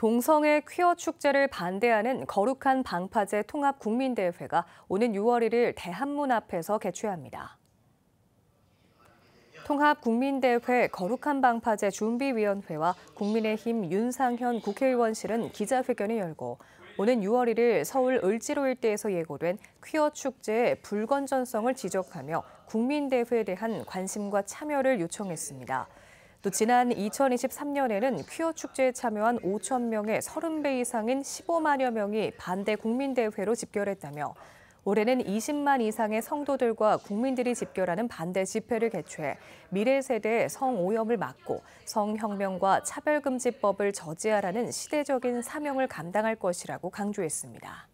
동성애 퀴어 축제를 반대하는 거룩한 방파제 통합 국민대회가 오는 6월 1일 대한문 앞에서 개최합니다. 통합국민대회 거룩한 방파제 준비위원회와 국민의힘 윤상현 국회의원실은 기자회견을 열고 오는 6월 1일 서울 을지로 일대에서 예고된 퀴어 축제의 불건전성을 지적하며 국민대회에 대한 관심과 참여를 요청했습니다. 또 지난 2023년에는 퀴어 축제에 참여한 5천 명의 30배 이상인 15만여 명이 반대 국민대회로 집결했다며 올해는 20만 이상의 성도들과 국민들이 집결하는 반대 집회를 개최해 미래 세대의 성오염을 막고 성혁명과 차별금지법을 저지하라는 시대적인 사명을 감당할 것이라고 강조했습니다.